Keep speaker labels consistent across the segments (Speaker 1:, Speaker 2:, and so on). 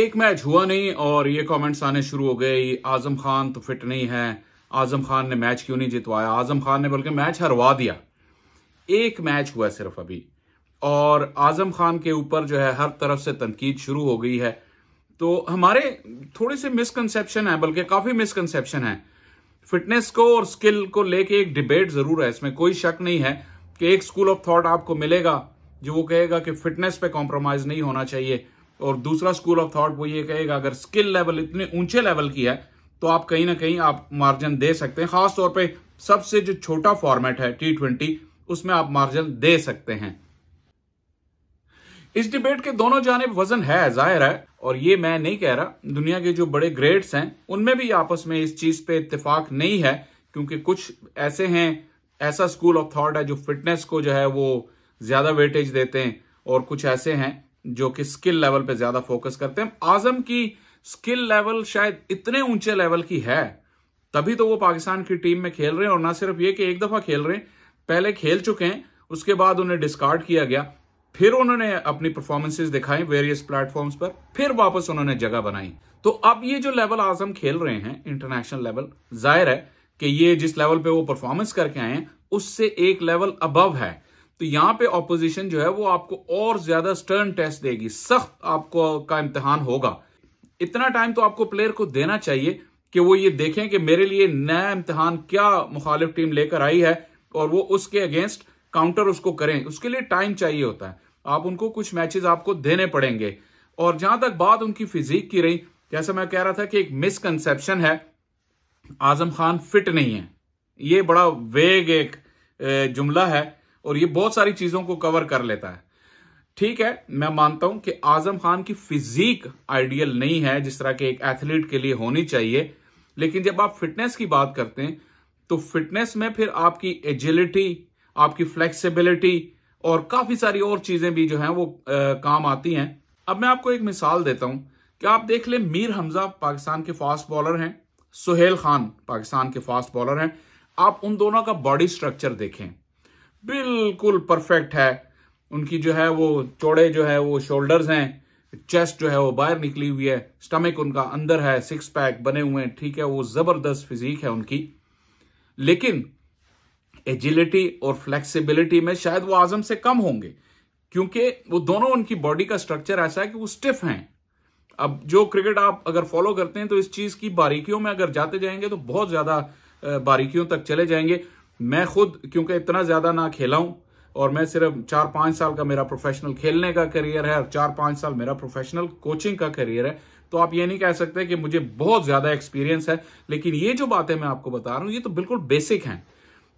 Speaker 1: एक मैच हुआ नहीं और ये कमेंट्स आने शुरू हो गए आजम खान तो फिट नहीं है आजम खान ने मैच क्यों नहीं जितवाया आजम खान ने बल्कि मैच हरवा दिया एक मैच हुआ सिर्फ अभी और आजम खान के ऊपर जो है हर तरफ से तनकीद शुरू हो गई है तो हमारे थोड़े से मिसकनसेप्शन है बल्कि काफी मिसकनसेप्शन है फिटनेस को और स्किल को लेके एक डिबेट जरूर है इसमें कोई शक नहीं है कि एक स्कूल ऑफ थॉट आपको मिलेगा जो वो कहेगा कि फिटनेस पे कॉम्प्रोमाइज नहीं होना चाहिए और दूसरा स्कूल ऑफ थॉट वो ये कहेगा अगर स्किल लेवल इतने ऊंचे लेवल की है तो आप कहीं ना कहीं आप मार्जिन दे सकते हैं खासतौर पर सबसे जो छोटा फॉर्मेट है टी ट्वेंटी उसमें आप मार्जिन दे सकते हैं इस डिबेट के दोनों जानब वजन है जाहिर है और ये मैं नहीं कह रहा दुनिया के जो बड़े ग्रेट्स हैं उनमें भी आपस में इस चीज पे इतफाक नहीं है क्योंकि कुछ ऐसे हैं ऐसा स्कूल ऑफ थॉट है जो फिटनेस को जो है वो ज्यादा वेटेज देते हैं और कुछ ऐसे हैं जो कि स्किल लेवल पे ज्यादा फोकस करते हैं आजम की स्किल लेवल शायद इतने ऊंचे लेवल की है तभी तो वो पाकिस्तान की टीम में खेल रहे हैं और ना सिर्फ ये कि एक दफा खेल रहे हैं पहले खेल चुके हैं उसके बाद उन्हें डिस्कार्ड किया गया फिर उन्होंने अपनी परफॉर्मेंसेज दिखाई वेरियस प्लेटफॉर्म्स पर फिर वापस उन्होंने जगह बनाई तो अब ये जो लेवल आजम खेल रहे हैं इंटरनेशनल लेवल जाहिर है कि ये जिस लेवल पे वो परफॉर्मेंस करके आए हैं उससे एक लेवल अबव है तो यहां पे ऑपोजिशन जो है वो आपको और ज्यादा स्टर्न टेस्ट देगी सख्त आपको का इम्तिहान होगा इतना टाइम तो आपको प्लेयर को देना चाहिए कि वो ये देखें कि मेरे लिए नया इम्तिहान क्या मुखालिफ टीम लेकर आई है और वो उसके अगेंस्ट काउंटर उसको करें उसके लिए टाइम चाहिए होता है आप उनको कुछ मैचेस आपको देने पड़ेंगे और जहां तक बात उनकी फिजीक की रही जैसा मैं कह रहा था कि एक मिसकंसेप्शन है आजम खान फिट नहीं है ये बड़ा वेग एक जुमला है और ये बहुत सारी चीजों को कवर कर लेता है ठीक है मैं मानता हूं कि आजम खान की फिजीक आइडियल नहीं है जिस तरह के एक एथलीट के लिए होनी चाहिए लेकिन जब आप फिटनेस की बात करते हैं तो फिटनेस में फिर आपकी एजिलिटी आपकी फ्लेक्सिबिलिटी और काफी सारी और चीजें भी जो हैं वो आ, काम आती हैं अब मैं आपको एक मिसाल देता हूं कि आप देख ले मीर हमजा पाकिस्तान के फास्ट बॉलर हैं सुहेल खान पाकिस्तान के फास्ट बॉलर हैं आप उन दोनों का बॉडी स्ट्रक्चर देखें बिल्कुल परफेक्ट है उनकी जो है वो चौड़े जो है वो शोल्डर्स हैं चेस्ट जो है वो बाहर निकली हुई है स्टमक उनका अंदर है सिक्स पैक बने हुए हैं ठीक है वो जबरदस्त फिजीक है उनकी लेकिन एजिलिटी और फ्लेक्सिबिलिटी में शायद वो आजम से कम होंगे क्योंकि वो दोनों उनकी बॉडी का स्ट्रक्चर ऐसा है कि वो स्टिफ हैं अब जो क्रिकेट आप अगर फॉलो करते हैं तो इस चीज की बारीकियों में अगर जाते जाएंगे तो बहुत ज्यादा बारीकियों तक चले जाएंगे मैं खुद क्योंकि इतना ज्यादा ना खेला हूं और मैं सिर्फ चार पांच साल का मेरा प्रोफेशनल खेलने का करियर है और चार पांच साल मेरा प्रोफेशनल कोचिंग का करियर है तो आप ये नहीं कह सकते कि मुझे बहुत ज्यादा एक्सपीरियंस है लेकिन ये जो बातें मैं आपको बता रहा हूं ये तो बिल्कुल बेसिक हैं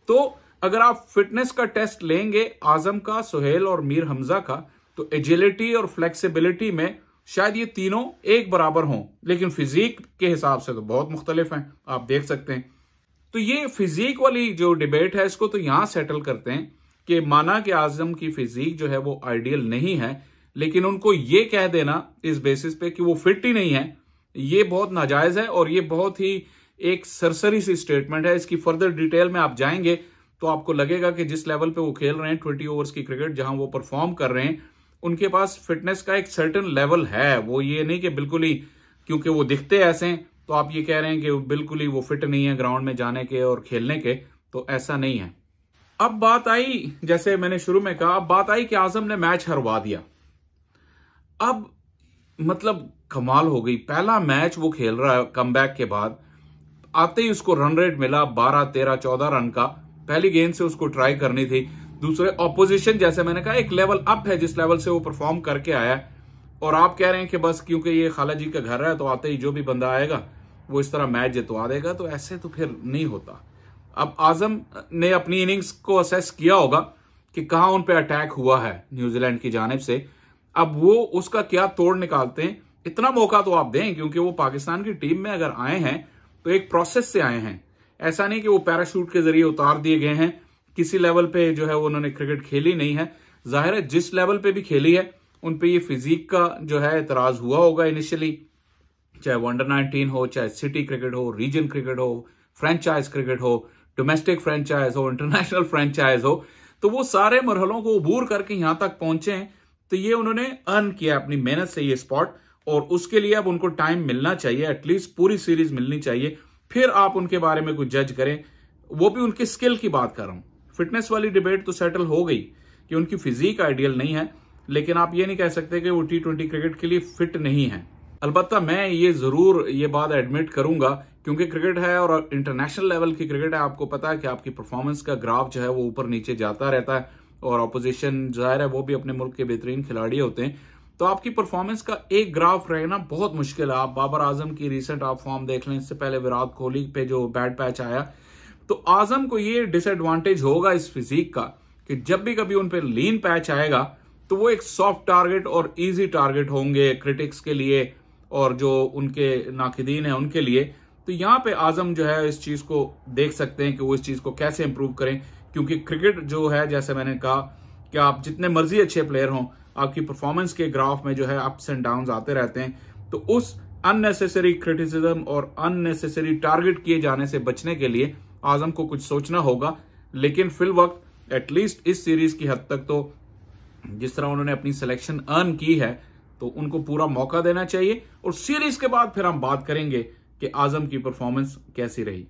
Speaker 1: तो अगर आप फिटनेस का टेस्ट लेंगे आजम का सुहेल और मीर हमजा का तो एजिलिटी और फ्लेक्सिबिलिटी में शायद ये तीनों एक बराबर हों लेकिन फिजिक के हिसाब से तो बहुत मुख्तलिफ हैं आप देख सकते हैं तो ये फिजीक वाली जो डिबेट है इसको तो यहां सेटल करते हैं कि माना कि आजम की फिजीक जो है वो आइडियल नहीं है लेकिन उनको ये कह देना इस बेसिस पे कि वो फिट ही नहीं है ये बहुत नाजायज है और ये बहुत ही एक सरसरी सी स्टेटमेंट है इसकी फर्दर डिटेल में आप जाएंगे तो आपको लगेगा कि जिस लेवल पे वो खेल रहे हैं ट्वेंटी ओवर्स की क्रिकेट जहां वो परफॉर्म कर रहे हैं उनके पास फिटनेस का एक सर्टन लेवल है वो ये नहीं कि बिल्कुल ही क्योंकि वो दिखते ऐसे हैं तो आप ये कह रहे हैं कि बिल्कुल ही वो फिट नहीं है ग्राउंड में जाने के और खेलने के तो ऐसा नहीं है अब बात आई जैसे मैंने शुरू में कहा अब बात आई कि आजम ने मैच हरवा दिया अब मतलब कमाल हो गई पहला मैच वो खेल रहा है कम के बाद आते ही उसको रन रेट मिला बारह तेरह चौदह रन का पहली गेंद से उसको ट्राई करनी थी दूसरे ऑपोजिशन जैसे मैंने कहा एक लेवल अप है जिस लेवल से वो परफॉर्म करके आया है और आप कह रहे हैं कि बस क्योंकि ये खाला जी का घर है तो आते ही जो भी बंदा आएगा वो इस तरह मैच जितवा देगा तो ऐसे तो फिर नहीं होता अब आजम ने अपनी इनिंग्स को असेस किया होगा कि कहा उन पर अटैक हुआ है न्यूजीलैंड की जानब से अब वो उसका क्या तोड़ निकालते हैं इतना मौका तो आप दें क्योंकि वो पाकिस्तान की टीम में अगर आए हैं तो एक प्रोसेस से आए हैं ऐसा नहीं कि वो पैराशूट के जरिए उतार दिए गए हैं किसी लेवल पे जो है वो उन्होंने क्रिकेट खेली नहीं है जाहिर है जिस लेवल पे भी खेली है उन पे ये फिजिक का जो है एतराज हुआ होगा इनिशियली चाहे वंडर नाइनटीन हो चाहे सिटी क्रिकेट हो रीजन क्रिकेट हो फ्रेंचाइज क्रिकेट हो डोमेस्टिक फ्रेंचाइज हो इंटरनेशनल फ्रेंचाइज हो तो वो सारे मरहलों को उबूर करके यहां तक पहुंचे तो ये उन्होंने अर्न किया अपनी मेहनत से ये स्पॉट और उसके लिए अब उनको टाइम मिलना चाहिए एटलीस्ट पूरी सीरीज मिलनी चाहिए फिर आप उनके बारे में कुछ जज करें वो भी उनकी स्किल की बात कर रहा हूं फिटनेस वाली डिबेट तो सेटल हो गई कि उनकी फिजिक आइडियल नहीं है लेकिन आप ये नहीं कह सकते कि वो टी ट्वेंटी क्रिकेट के लिए फिट नहीं है अलबत् मैं ये जरूर ये बात एडमिट करूंगा क्योंकि क्रिकेट है और इंटरनेशनल लेवल की क्रिकेट है आपको पता है कि आपकी परफॉर्मेंस का ग्राफ जो है वो ऊपर नीचे जाता रहता है और अपोजिशन जाहिर है वो भी अपने मुल्क के बेहतरीन खिलाड़ी होते हैं तो आपकी परफॉर्मेंस का एक ग्राफ रहना बहुत मुश्किल है आप बाबर आजम की रिसेंट आप फॉर्म देख लें इससे पहले विराट कोहली पे जो बैड पैच आया तो आजम को ये डिसएडवांटेज होगा इस फिजीक का कि जब भी कभी उन पर लीन पैच आएगा तो वो एक सॉफ्ट टारगेट और इजी टारगेट होंगे क्रिटिक्स के लिए और जो उनके नाकदीन हैं उनके लिए तो यहाँ पे आजम जो है इस चीज़ को देख सकते हैं कि वो इस चीज़ को कैसे इंप्रूव करें क्योंकि क्रिकेट जो है जैसे मैंने कहा कि आप जितने मर्जी अच्छे प्लेयर हों आपकी परफॉर्मेंस के ग्राफ में जो है अप्स एंड डाउन आते रहते हैं तो उस अननेसेसरी क्रिटिसिज्म और अननेसेसरी टारगेट किए जाने से बचने के लिए आजम को कुछ सोचना होगा लेकिन फिल वक्त एटलीस्ट इस सीरीज की हद तक तो जिस तरह उन्होंने अपनी सिलेक्शन अर्न की है तो उनको पूरा मौका देना चाहिए और सीरीज के बाद फिर हम बात करेंगे कि आजम की परफॉर्मेंस कैसी रही